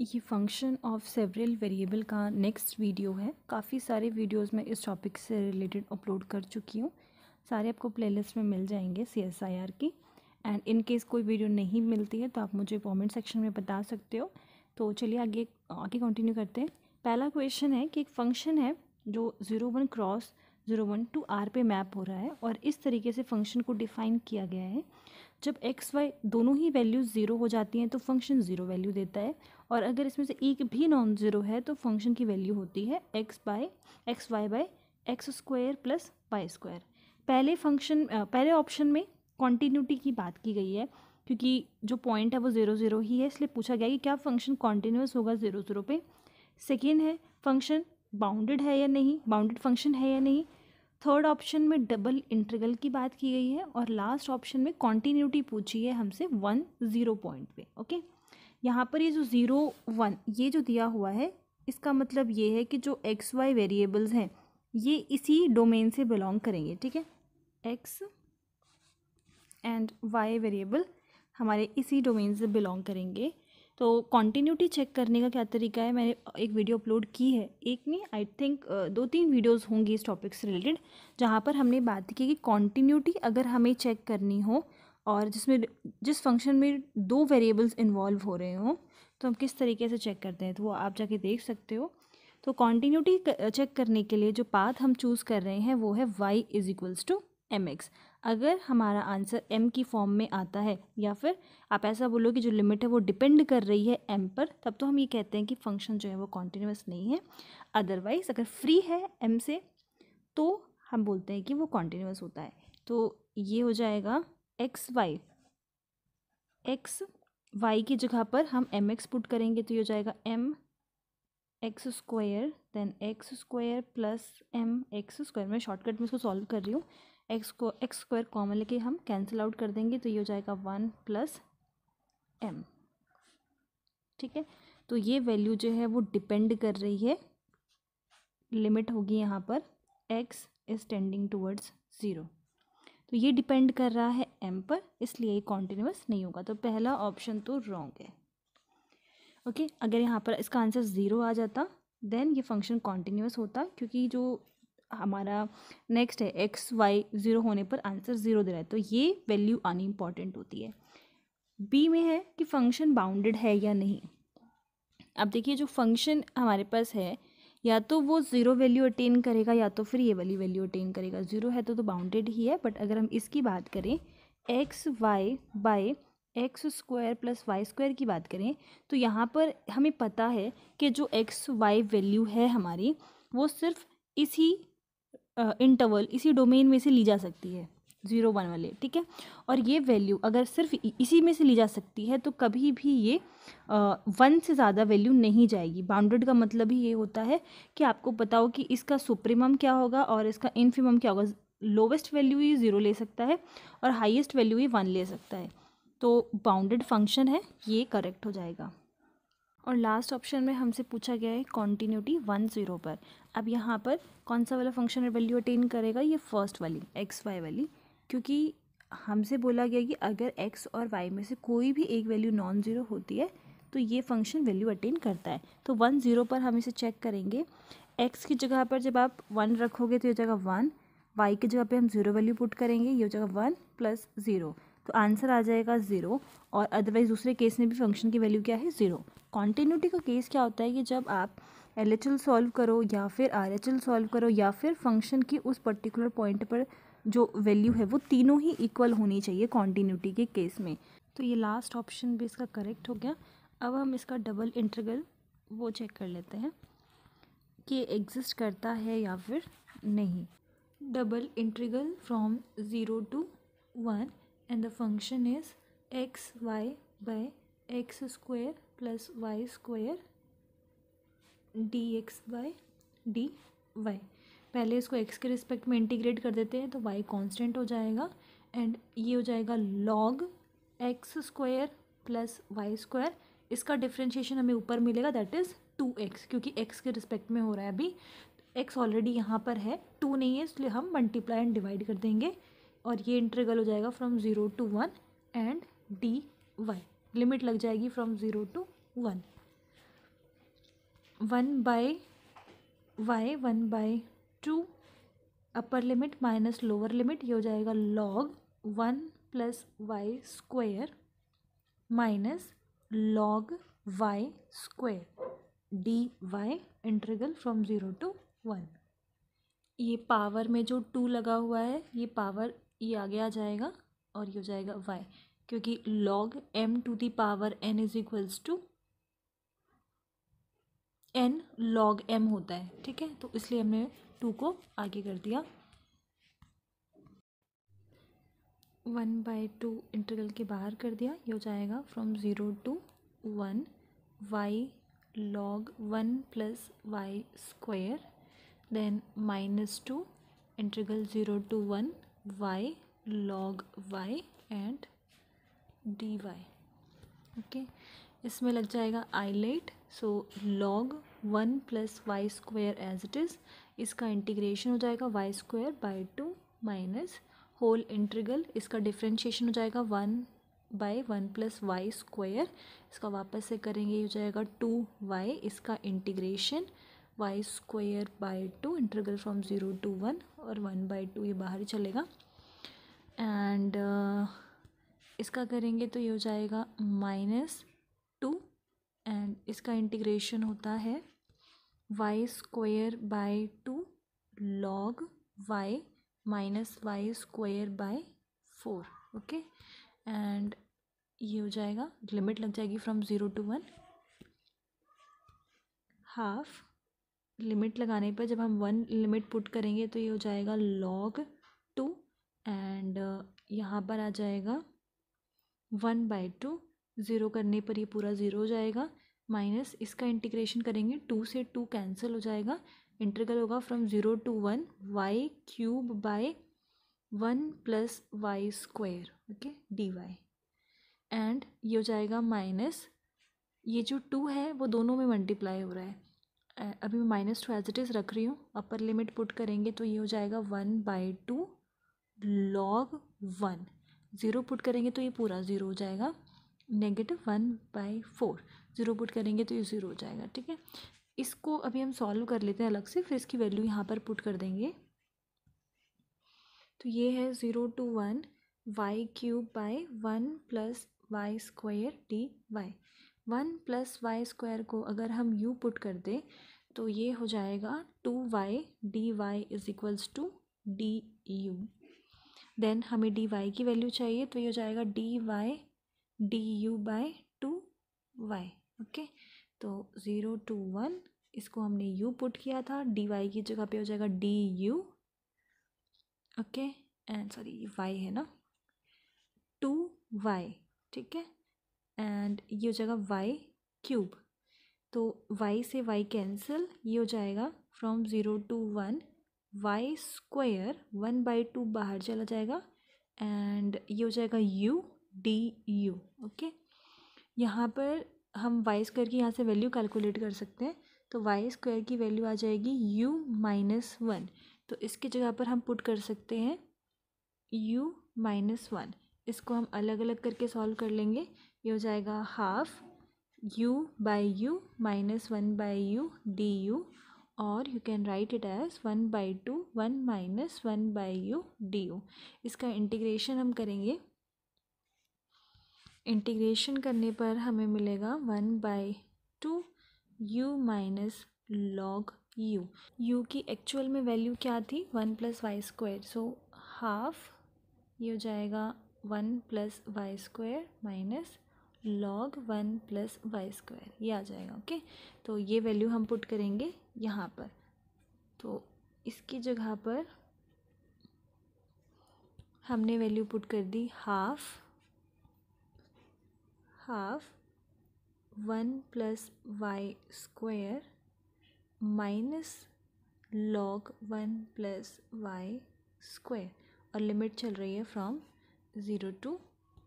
ये function of several variable का next video है काफ़ी सारे वीडियोस मैं इस टॉपिक से रिलेटेड अपलोड कर चुकी हूँ सारे आपको प्लेलिस्ट में मिल जाएंगे सी एस आई आर की एंड इन केस कोई वीडियो नहीं मिलती है तो आप मुझे कमेंट सेक्शन में बता सकते हो तो चलिए आगे आगे कंटिन्यू करते हैं पहला क्वेश्चन है कि एक फंक्शन है जो zero one cross zero one to R पे मैप हो रहा है और इस तरीके से फंक्शन को डिफ़ाइन किया गया है जब एक्स वाई दोनों ही वैल्यूज़ ज़ीरो हो जाती हैं तो फंक्शन ज़ीरो वैल्यू देता है और अगर इसमें से एक भी नॉन ज़ीरो है तो फंक्शन की वैल्यू होती है x by x y by x square plus y square पहले फंक्शन पहले ऑप्शन में कॉन्टीन्यूटी की बात की गई है क्योंकि जो पॉइंट है वो ज़ीरो ज़ीरो ही है इसलिए पूछा गया कि क्या फंक्शन कॉन्टीन्यूस होगा ज़ीरो ज़ीरो पे सेकेंड है फंक्शन बाउंडेड है या नहीं बाउंडेड फंक्शन है या नहीं थर्ड ऑप्शन में डबल इंटरगल की बात की गई है और लास्ट ऑप्शन में कॉन्टीन्यूटी पूछी है हमसे वन ज़ीरो पॉइंट पे ओके यहाँ पर ये जो ज़ीरो वन ये जो दिया हुआ है इसका मतलब ये है कि जो एक्स वाई वेरिएबल्स हैं ये इसी डोमेन से बिलोंग करेंगे ठीक है एक्स एंड वाई वेरिएबल हमारे इसी डोमेन से बिलोंग करेंगे तो कॉन्टीन्यूटी चेक करने का क्या तरीका है मैंने एक वीडियो अपलोड की है एक नहीं आई थिंक दो तीन वीडियोस होंगी इस टॉपिक से रिलेटेड जहाँ पर हमने बात की कि कॉन्टीन्यूटी अगर हमें चेक करनी हो और जिसमें जिस फंक्शन में दो वेरिएबल्स इन्वॉल्व हो रहे हों तो हम किस तरीके से चेक करते हैं तो वो आप जाके देख सकते हो तो कॉन्टीन्यूटी चेक करने के लिए जो पाथ हम चूज़ कर रहे हैं वो है y is equals to m x अगर हमारा आंसर एम की फॉर्म में आता है या फिर आप ऐसा बोलो कि जो लिमिट है वो डिपेंड कर रही है एम पर तब तो हम ये कहते हैं कि फंक्शन जो है वो कॉन्टीन्यूस नहीं है अदरवाइज़ अगर फ्री है एम से तो हम बोलते हैं कि वो कॉन्टीन्यूस होता है तो ये हो जाएगा एक्स वाई एक्स वाई की जगह पर हम एम एक्स पुट करेंगे तो ये हो जाएगा m x square then x square plus m x square मैं शॉर्टकट में इसको सॉल्व कर रही हूँ एक्स को एक्स स्क्वायर कॉमन लेके हम कैंसिल आउट कर देंगे तो ये हो जाएगा वन प्लस एम ठीक है तो ये वैल्यू जो है वो डिपेंड कर रही है लिमिट होगी यहाँ पर x is tending towards zero तो ये डिपेंड कर रहा है एम पर इसलिए ये कॉन्टिन्यूस नहीं होगा तो पहला ऑप्शन तो रॉन्ग है ओके अगर यहाँ पर इसका आंसर ज़ीरो आ जाता देन ये फंक्शन कॉन्टिन्यूस होता क्योंकि जो हमारा नेक्स्ट है एक्स वाई ज़ीरो होने पर आंसर ज़ीरो दे रहा है तो ये वैल्यू आनी इम्पॉर्टेंट होती है बी में है कि फंक्शन बाउंडेड है या नहीं अब देखिए जो फंक्शन हमारे पास है या तो वो ज़ीरो वैल्यू अटेन करेगा या तो फिर ये वाली वैल्यू अटेन करेगा ज़ीरो है तो तो बाउंडेड ही है बट अगर हम इसकी बात करें x y by x square plus y square की बात करें तो यहाँ पर हमें पता है कि जो एक्स वाई वैल्यू है हमारी वो सिर्फ इसी इंटरवल इसी डोमेन में से ली जा सकती है ज़ीरो वन वाले ठीक है और ये वैल्यू अगर सिर्फ इसी में से ली जा सकती है तो कभी भी ये वन से ज़्यादा वैल्यू नहीं जाएगी बाउंड्रेड का मतलब ही ये होता है कि आपको बताओ कि इसका सुप्रीमम क्या होगा और इसका इन्फीमम क्या होगा लोवेस्ट वैल्यू ये ज़ीरो ले सकता है और हाइएस्ट वैल्यू ये वन ले सकता है तो बाउंडेड फंक्शन है ये करेक्ट हो जाएगा और लास्ट ऑप्शन में हमसे पूछा गया है कॉन्टीन्यूटी वन ज़ीरो पर अब यहाँ पर कौन सा वाला फंक्शन वैल्यू अटेन करेगा ये फर्स्ट वाली एक्स वाई वाली क्योंकि हमसे बोला गया कि अगर एक्स और वाई में से कोई भी एक वैल्यू नॉन ज़ीरो होती है तो ये फंक्शन वैल्यू अटेन करता है तो वन ज़ीरो पर हम इसे चेक करेंगे एक्स की जगह पर जब आप वन रखोगे तो ये जगह वन वाई की जगह पर हम ज़ीरो वैल्यू पुट करेंगे ये जगह वन प्लस ज़ीरो तो आंसर आ जाएगा ज़ीरो और अदरवाइज़ दूसरे केस में भी फंक्शन की वैल्यू क्या है ज़ीरो कॉन्टीन्यूटी का केस क्या होता है कि जब आप एल एच एल सॉल्व करो या फिर आर एच एल सॉल्व करो या फिर फंक्शन की उस पर्टिकुलर पॉइंट पर जो वैल्यू है वो तीनों ही इक्वल होनी चाहिए कॉन्टीन्यूटी के केस में तो ये लास्ट ऑप्शन भी इसका करेक्ट हो गया अब हम इसका डबल इंटरगल वो चेक कर लेते हैं कि एग्जिस्ट करता है या फिर नहीं double integral from zero to one and the function is y by x square plus y square dx by dy पहले इसको x के रिस्पेक्ट में इंटीग्रेट कर देते हैं तो y कांस्टेंट हो जाएगा एंड ये हो जाएगा log x square plus y square इसका डिफ्रेंशिएशन हमें ऊपर मिलेगा दैट इज़ टू एक्स क्योंकि x के रिस्पेक्ट में हो रहा है अभी x ऑलरेडी यहाँ पर है टू नहीं है इसलिए हम मल्टीप्लाई एंड डिवाइड कर देंगे और ये इंटरगल हो जाएगा from zero to one and d y limit लग जाएगी from zero to one one by y one by two upper limit minus lower limit ये हो जाएगा log one plus y square minus log y square d y integral from zero to one ये power में जो to लगा हुआ है ये पावर ये आगे आ जाएगा और ये हो जाएगा वाई क्योंकि log m to the power n is equals to n log m होता है ठीक है तो इसलिए हमने टू को आगे कर दिया वन बाई टू इंटरगल के बाहर कर दिया ये हो जाएगा from zero to one y log one plus y square then minus two integral zero to one y log y and d y okay इसमें लग जाएगा ILATE so log one plus y square as it is इसका integration हो जाएगा y square by two minus whole integral इसका differentiation हो जाएगा one by one plus y square इसका वापस से करेंगे ये हो जाएगा टू वाई इसका integration y square by two integral from zero to one और वन बाई टू ये बाहर ही चलेगा एंड uh, इसका करेंगे तो ये हो जाएगा माइनस टू एंड इसका इंटीग्रेशन होता है y square by two log y minus y square by four okay and ये हो जाएगा लिमिट लग जाएगी from zero to one half limit लगाने पर जब हम वन लिमिट पुट करेंगे तो ये हो जाएगा लॉग टू एंड यहाँ पर आ जाएगा वन बाई टू ज़ीरो करने पर ये पूरा ज़ीरो हो जाएगा माइनस इसका इंटीग्रेशन करेंगे टू से टू कैंसिल हो जाएगा इंटरगल होगा from zero to one y cube by one plus y square okay d y and ये हो जाएगा माइनस ये जो टू है वो दोनों में मल्टीप्लाई हो रहा है अभी मैं minus two as it is रख रही हूँ अपर लिमिट पुट करेंगे तो ये हो जाएगा one by two log one zero put करेंगे तो ये पूरा ज़ीरो हो जाएगा negative one by four zero put करेंगे तो ये ज़ीरो हो जाएगा ठीक है इसको अभी हम सॉल्व कर लेते हैं अलग से फिर इसकी वैल्यू यहाँ पर पुट कर देंगे तो ये है zero to one y cube by one plus y square d y one plus y square को अगर हम यू पुट कर दें तो ये हो जाएगा two y d y is equals to d u then हमें डी वाई की वैल्यू चाहिए तो ये हो जाएगा d y d u by two y okay तो ज़ीरो टू वन इसको हमने यू पुट किया था डी वाई की जगह पे हो जाएगा d u okay and sorry y है ना टू वाई ठीक है एंड ये हो जाएगा वाई क्यूब तो वाई से वाई कैंसिल ये हो जाएगा from zero to one y square one by two बाहर चला जाएगा एंड ये हो जाएगा यू डी यू ओके यहाँ पर हम वाई स्क्वायर की यहाँ से वैल्यू कैलकुलेट कर सकते हैं तो वाई स्क्वायर की वैल्यू आ जाएगी यू माइनस वन तो इसकी जगह पर हम पुट कर सकते हैं यू माइनस वन इसको हम अलग अलग करके सॉल्व कर लेंगे ये हो जाएगा half u by u minus one by u d u और you can write it as one by two one minus one by u d u इसका इंटीग्रेशन हम करेंगे इंटीग्रेशन करने पर हमें मिलेगा one by two u minus log u u की actual में वैल्यू क्या थी one plus y square so half ये हो जाएगा one plus y square minus log one plus y square ये आ जाएगा ओके तो ये वैल्यू हम पुट करेंगे यहाँ पर तो इसकी जगह पर हमने वैल्यू पुट कर दी half half one plus y square minus log one plus y square और लिमिट चल रही है फ्रॉम ज़ीरो टू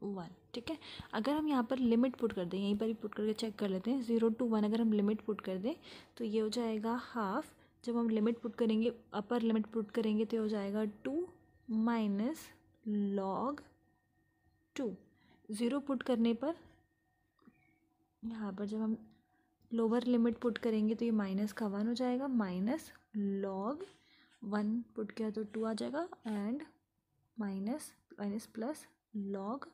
वन ठीक है अगर हम यहाँ पर लिमिट पुट कर दें यहीं पर ही पुट करके चेक कर लेते हैं ज़ीरो टू वन अगर हम लिमिट पुट कर दें तो ये हो जाएगा हाफ जब हम लिमिट पुट करेंगे अपर लिमिट पुट करेंगे तो ये हो जाएगा two minus log two zero put करने पर यहाँ पर जब हम लोअर लिमिट पुट करेंगे तो ये माइनस का वन हो जाएगा माइनस लॉग वन पुट किया तो टू आ जाएगा and minus minus plus log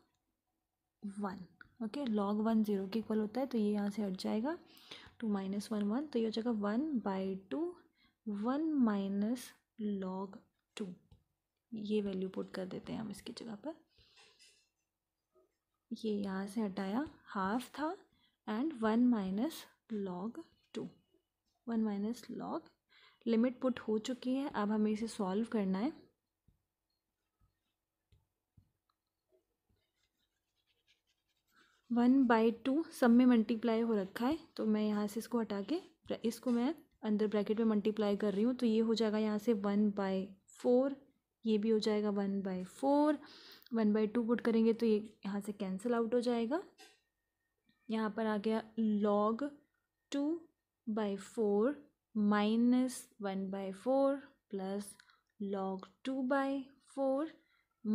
one okay log one zero के इक्वल होता है तो ये यहाँ से हट जाएगा टू माइनस वन वन तो ये हो जाएगा one by two one minus log two ये वैल्यू पुट कर देते हैं हम इसकी जगह पर ये यहाँ से हटाया हाफ था and one minus log two one minus log limit put हो चुकी है अब हमें इसे सॉल्व करना है वन बाई टू सब में मल्टीप्लाई हो रखा है तो मैं यहाँ से इसको हटा के इसको मैं अंदर ब्रैकेट में मल्टीप्लाई कर रही हूँ तो ये हो जाएगा यहाँ से वन बाई फोर ये भी हो जाएगा one by four one by two put करेंगे तो ये यहाँ से कैंसिल आउट हो जाएगा यहाँ पर आ गया log two by four minus one by four plus log two by four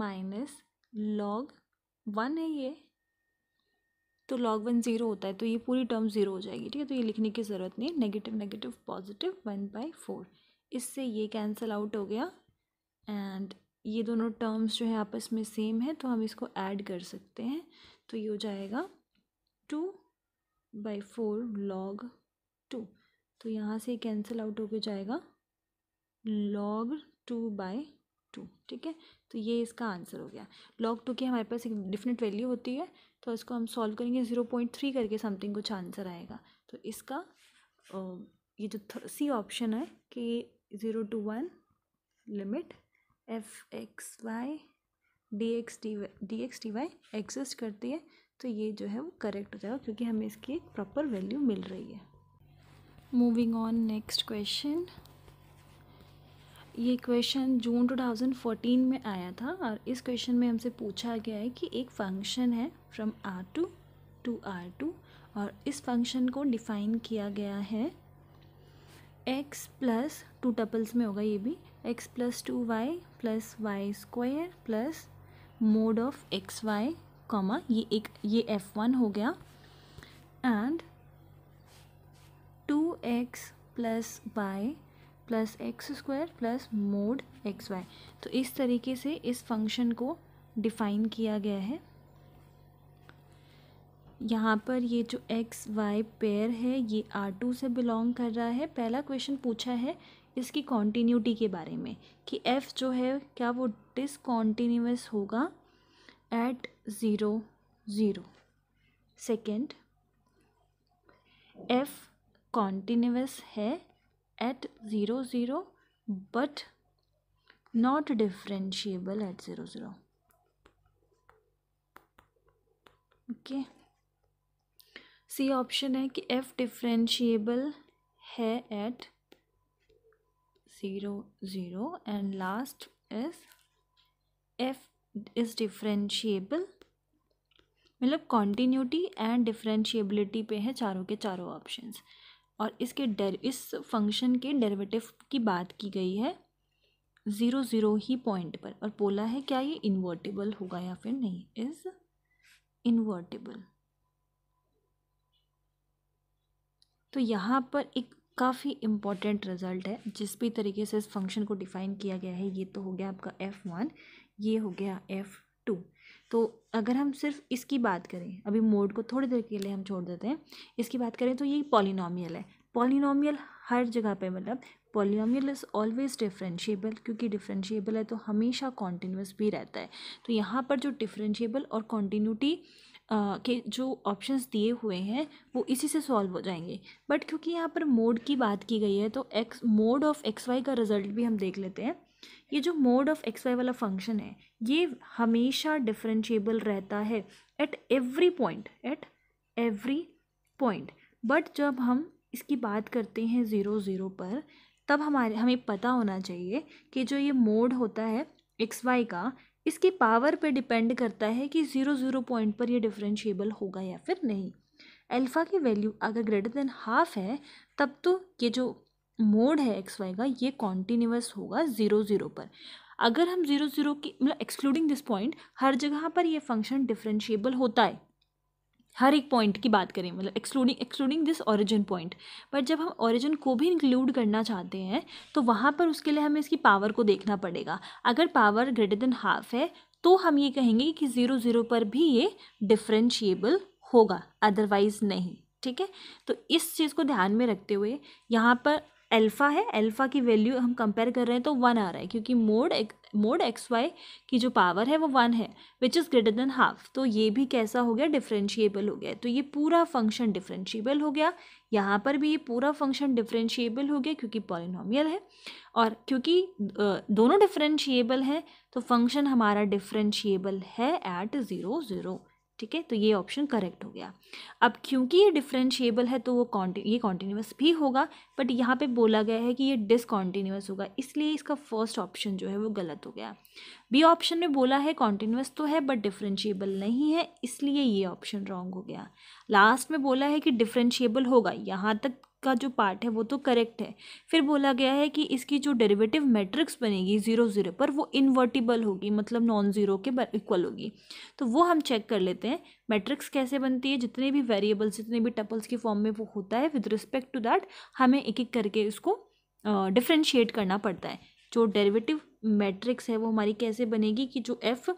minus log one है ये तो लॉग वन ज़ीरो होता है तो ये पूरी टर्म ज़ीरो हो जाएगी ठीक है तो ये लिखने की ज़रूरत नहीं negative negative positive one by four इससे ये कैंसिल आउट हो गया एंड ये दोनों टर्म्स जो है आपस में सेम है तो हम इसको ऐड कर सकते हैं तो ये हो जाएगा two by four log two तो यहाँ से कैंसिल आउट होके जाएगा लॉग टू बाई टू ठीक है तो ये इसका आंसर हो गया लॉग टू की हमारे पास एक डिफरेंट वैल्यू होती है तो इसको हम सॉल्व करेंगे ज़ीरो पॉइंट थ्री करके समथिंग कुछ आंसर आएगा तो इसका ये जो सी ऑप्शन है कि zero to one limit f x y d x d d x d y exist करती है तो ये जो है वो करेक्ट हो जाएगा क्योंकि हमें इसकी एक प्रॉपर वैल्यू मिल रही है मूविंग ऑन नेक्स्ट क्वेश्चन ये क्वेश्चन जून 2014 में आया था और इस क्वेश्चन में हमसे पूछा गया है कि एक फंक्शन है from R two to R two और इस फंक्शन को डिफाइन किया गया है एक्स प्लस टू टपल्स में होगा ये भी x plus two y plus y square plus mod of x y comma ये एक ये एफ वन हो गया and two x plus y plus x square plus mod x y तो इस तरीके से इस फंक्शन को डिफ़ाइन किया गया है यहाँ पर ये जो एक्स वाई पेयर है ये आर टू से बिलोंग कर रहा है पहला क्वेश्चन पूछा है इसकी कॉन्टीन्यूटी के बारे में कि एफ़ जो है क्या वो डिसकॉन्टीन्यूस होगा at zero zero second f continuous है at zero zero but not differentiable at zero zero okay C option है कि एफ डिफ्रेंशिएबल है at zero zero and last is f is differentiable मतलब कॉन्टीन्यूटी एंड डिफ्रेंशिएबिलिटी पे है चारों के चारों ऑप्शंस और इसके डेर इस फंक्शन के डेरिवेटिव की बात की गई है ज़ीरो ज़ीरो ही पॉइंट पर और बोला है क्या ये इन्वर्टेबल होगा या फिर नहीं इज़ इन्वर्टेबल तो यहाँ पर एक काफ़ी इम्पॉर्टेंट रिजल्ट है जिस भी तरीके से इस फंक्शन को डिफ़ाइन किया गया है ये तो हो गया आपका एफ़ वन ये हो गया एफ़ टू तो अगर हम सिर्फ इसकी बात करें अभी मोड को थोड़ी देर के लिए हम छोड़ देते हैं इसकी बात करें तो ये पॉलिनॉमियल है पॉलिनॉमियल हर जगह पे मतलब पॉलिनॉमियल इज़ ऑलवेज़ डिफरेंशिएबल क्योंकि डिफरेंशिएबल है तो हमेशा कॉन्टीन्यूस भी रहता है तो यहाँ पर जो डिफरेंशिएबल और कॉन्टीन्यूटी के जो ऑप्शंस दिए हुए हैं वो इसी से सॉल्व हो जाएंगे बट क्योंकि यहाँ पर मोड की बात की गई है तो x mod of x y का रिजल्ट भी हम देख लेते हैं ये जो मोड ऑफ एक्स वाई वाला फंक्शन है ये हमेशा डिफरेंशिएबल रहता है at every point at every point but जब हम इसकी बात करते हैं ज़ीरो ज़ीरो पर तब हमारे हमें पता होना चाहिए कि जो ये मोड होता है एक्स वाई का इसकी पावर पे डिपेंड करता है कि ज़ीरो ज़ीरो पॉइंट पर ये डिफरेंशिएबल होगा या फिर नहीं अल्फ़ा की वैल्यू अगर ग्रेटर देन हाफ है तब तो ये जो मोड है एक्स वाई का ये कॉन्टीन्यूस होगा ज़ीरो ज़ीरो पर अगर हम ज़ीरो ज़ीरो की मतलब एक्सक्लूडिंग दिस पॉइंट हर जगह पर ये फंक्शन डिफ्रेंशिएबल होता है हर एक पॉइंट की बात करें मतलब excluding excluding this origin point but जब हम ऑरिजिन को भी इंक्लूड करना चाहते हैं तो वहाँ पर उसके लिए हमें इसकी पावर को देखना पड़ेगा अगर पावर ग्रेटर देन हाफ है तो हम ये कहेंगे कि ज़ीरो ज़ीरो पर भी ये डिफ्रेंशिएबल होगा अदरवाइज़ नहीं ठीक है तो इस चीज़ को ध्यान में रखते हुए यहाँ पर अल्फ़ा है अल्फ़ा की वैल्यू हम कंपेयर कर रहे हैं तो वन आ रहा है क्योंकि मोड मोड एक्स वाई की जो पावर है वो वन है which is greater than half तो ये भी कैसा हो गया डिफ्रेंशिएबल हो गया तो ये पूरा फंक्शन डिफ्रेंशिएबल हो गया यहाँ पर भी ये पूरा फंक्शन डिफ्रेंशिएबल हो गया क्योंकि पॉलिनॉमियल है और क्योंकि दोनों डिफ्रेंशिएबल हैं तो फंक्शन हमारा डिफ्रेंशिएबल है एट ज़ीरो ज़ीरो ठीक है तो ये ऑप्शन करेक्ट हो गया अब क्योंकि ये डिफ्रेंशिएबल है तो वो कॉन्टी ये कॉन्टीन्यूस भी होगा बट यहाँ पे बोला गया है कि ये डिसकॉन्टीन्यूस होगा इसलिए इसका फर्स्ट ऑप्शन जो है वो गलत हो गया बी ऑप्शन में बोला है कॉन्टीन्यूस तो है बट डिफ्रेंशिएबल नहीं है इसलिए ये ऑप्शन रॉन्ग हो गया लास्ट में बोला है कि डिफ्रेंशिएबल होगा यहाँ तक का जो पार्ट है वो तो करेक्ट है फिर बोला गया है कि इसकी जो डेरिवेटिव मैट्रिक्स बनेगी ज़ीरो ज़ीरो पर वो इन्वर्टिबल होगी मतलब नॉन ज़ीरो के इक्वल होगी तो वो हम चेक कर लेते हैं मैट्रिक्स कैसे बनती है जितने भी वेरिएबल्स जितने भी टपल्स के फॉर्म में वो होता है विद रिस्पेक्ट टू दैट हमें एक एक करके इसको डिफ्रेंशिएट uh, करना पड़ता है जो डेरिवेटिव मैट्रिक्स है वो हमारी कैसे बनेगी कि जो एफ़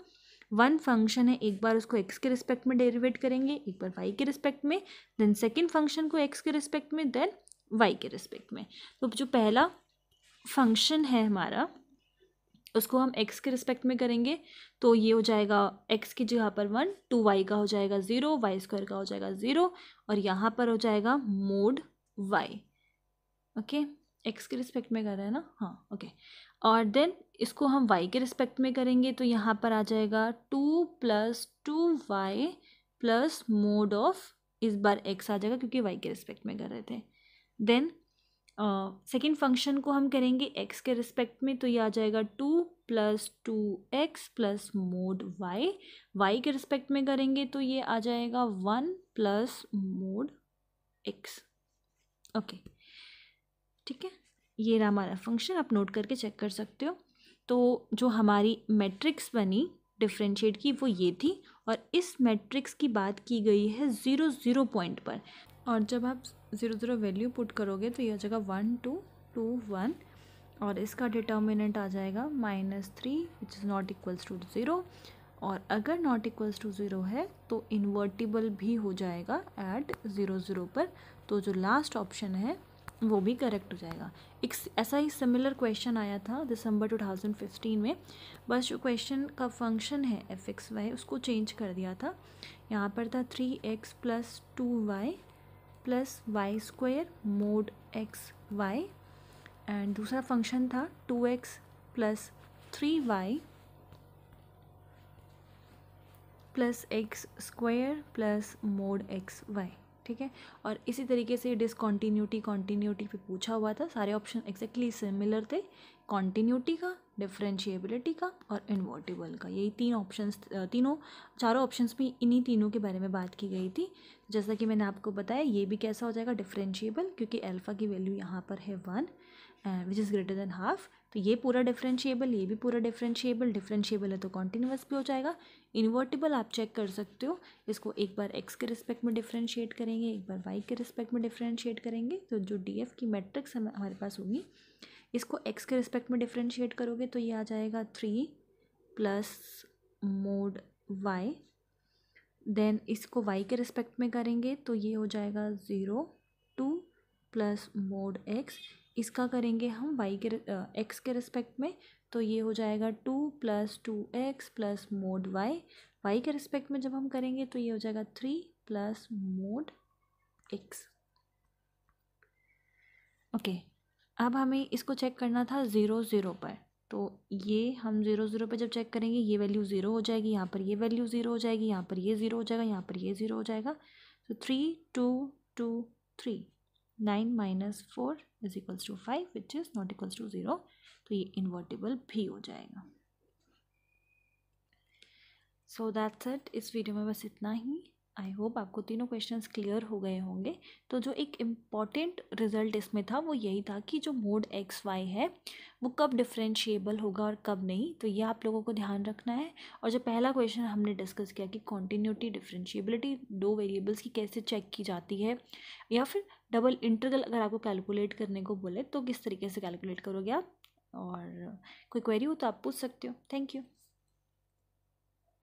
वन फंक्शन है एक बार उसको एक्स के रिस्पेक्ट में डेरिवेट करेंगे एक बार वाई के रिस्पेक्ट में देन सेकेंड फंक्शन को एक्स के रिस्पेक्ट में देन वाई के रिस्पेक्ट में तो जो पहला फंक्शन है हमारा उसको हम एक्स के रिस्पेक्ट में करेंगे तो ये हो जाएगा एक्स की जगह पर वन टू वाई का हो जाएगा ज़ीरो वाई स्क्वायर का हो जाएगा ज़ीरो और यहाँ पर हो जाएगा मोड वाई ओके एक्स के रिस्पेक्ट में कर रहे हैं ना हाँ ओके और देन इसको हम y के रिस्पेक्ट में करेंगे तो यहाँ पर आ जाएगा two plus two y plus mod of इस बार x आ जाएगा क्योंकि y के रिस्पेक्ट में कर रहे थे देन सेकेंड फंक्शन को हम करेंगे x के रिस्पेक्ट में तो ये आ जाएगा two plus two x plus mod y y के रिस्पेक्ट में करेंगे तो ये आ जाएगा one plus mod x okay ठीक है ये रहा हमारा फंक्शन आप नोट करके चेक कर सकते हो तो जो हमारी मैट्रिक्स बनी डिफ्रेंशिएट की वो ये थी और इस मैट्रिक्स की बात की गई है ज़ीरो ज़ीरो पॉइंट पर और जब आप ज़ीरो ज़ीरो वैल्यू पुट करोगे तो यह जगह वन टू टू वन और इसका डिटर्मिनेंट आ जाएगा minus three which is not equals to zero और अगर नॉट इक्वल्स टू ज़ीरो है तो इन्वर्टिबल भी हो जाएगा एट ज़ीरो ज़ीरो पर तो जो लास्ट ऑप्शन है वो भी करेक्ट हो जाएगा एक ऐसा ही सिमिलर क्वेश्चन आया था दिसंबर 2015 में बस जो क्वेश्चन का फंक्शन है एफ एक्स वाई उसको चेंज कर दिया था यहाँ पर था three x plus two y plus y square mod x y and दूसरा फंक्शन था two x plus three y plus x square plus mod x y ठीक है और इसी तरीके से डिसकॉन्टीन्यूटी कॉन्टीन्यूटी पे पूछा हुआ था सारे ऑप्शन एक्जैक्टली सिमिलर थे कॉन्टीन्यूटी का डिफ्रेंशिएबिलिटी का और इन्वर्टिबल का यही तीन ऑप्शन तीनों चारों ऑप्शंस में इन्हीं तीनों के बारे में बात की गई थी जैसा कि मैंने आपको बताया ये भी कैसा हो जाएगा डिफ्रेंशिएबल क्योंकि एल्फा की वैल्यू यहाँ पर है one which is greater than half तो ये पूरा डिफरेंशिएबल ये भी पूरा डिफरेंशिएबल डिफरेंशिएबल है तो कॉन्टिन्यूस भी हो जाएगा इन्वर्टिबल आप चेक कर सकते हो इसको एक बार एक्स के रिस्पेक्ट में डिफरेंशिएट करेंगे एक बार वाई के रिस्पेक्ट में डिफरेंशिएट करेंगे तो जो डी एफ की मैट्रिक्स हमारे पास होगी इसको एक्स के रिस्पेक्ट में डिफरेंशिएट करोगे तो ये आ जाएगा three plus mod y then इसको वाई के रिस्पेक्ट में करेंगे तो ये हो जाएगा zero two plus mod x इसका करेंगे हम वाई के एक्स के रिस्पेक्ट में तो ये हो जाएगा two plus two x plus mod y y के रिस्पेक्ट में जब हम करेंगे तो ये हो जाएगा three plus mod x okay अब हमें इसको चेक करना था ज़ीरो ज़ीरो पर तो ये हम ज़ीरो ज़ीरो पर जब चेक करेंगे ये वैल्यू ज़ीरो हो जाएगी यहाँ पर ये वैल्यू ज़ीरो हो जाएगी यहाँ पर ये ज़ीरो हो जाएगा यहाँ पर ये ज़ीरो हो जाएगा तो three two two three nine minus four is equals to five which is not equals to zero तो ये इन्वर्टेबल भी हो जाएगा सो दैट्स इट इस वीडियो में बस इतना ही आई होप आपको तीनों क्वेश्चंस क्लियर हो गए होंगे तो जो एक इम्पॉर्टेंट रिजल्ट इसमें था वो यही था कि जो मोड एक्स वाई है वो कब डिफ्रेंशिएबल होगा और कब नहीं तो ये आप लोगों को ध्यान रखना है और जो पहला क्वेश्चन हमने डिस्कस किया कि कॉन्टीन्यूटी डिफ्रेंशिएबिलिटी दो वेरिएबल्स की कैसे चेक की जाती है या फिर डबल इंटरगल अगर आपको कैलकुलेट करने को बोले तो किस तरीके से कैलकुलेट करोगे आप और कोई क्वेरी हो तो आप पूछ सकते हो थैंक यू